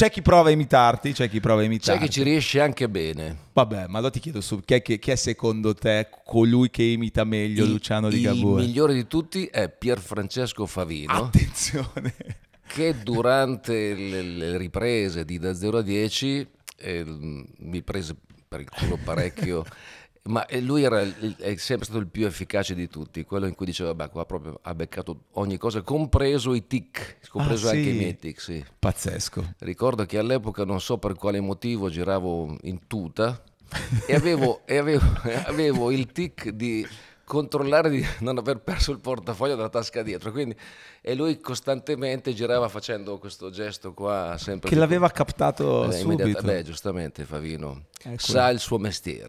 C'è chi prova a imitarti, c'è chi prova a imitarti. C'è chi ci riesce anche bene. Vabbè, ma allora ti chiedo su, chi è, chi è secondo te colui che imita meglio il, Luciano Di Gabue? Il migliore di tutti è Pier Francesco Favino. Attenzione! Che durante le, le riprese di Da 0 a 10 eh, mi prese per il culo parecchio Ma eh, lui era, è sempre stato il più efficace di tutti, quello in cui diceva, beh, qua proprio ha beccato ogni cosa, compreso i tic, compreso ah, anche i miei tic, sì. Pazzesco. Ricordo che all'epoca, non so per quale motivo, giravo in tuta e avevo, e avevo, avevo il tic di controllare di non aver perso il portafoglio dalla tasca dietro. Quindi, e lui costantemente girava facendo questo gesto qua. Sempre che l'aveva captato eh, subito. Beh, giustamente Favino ecco. sa il suo mestiere.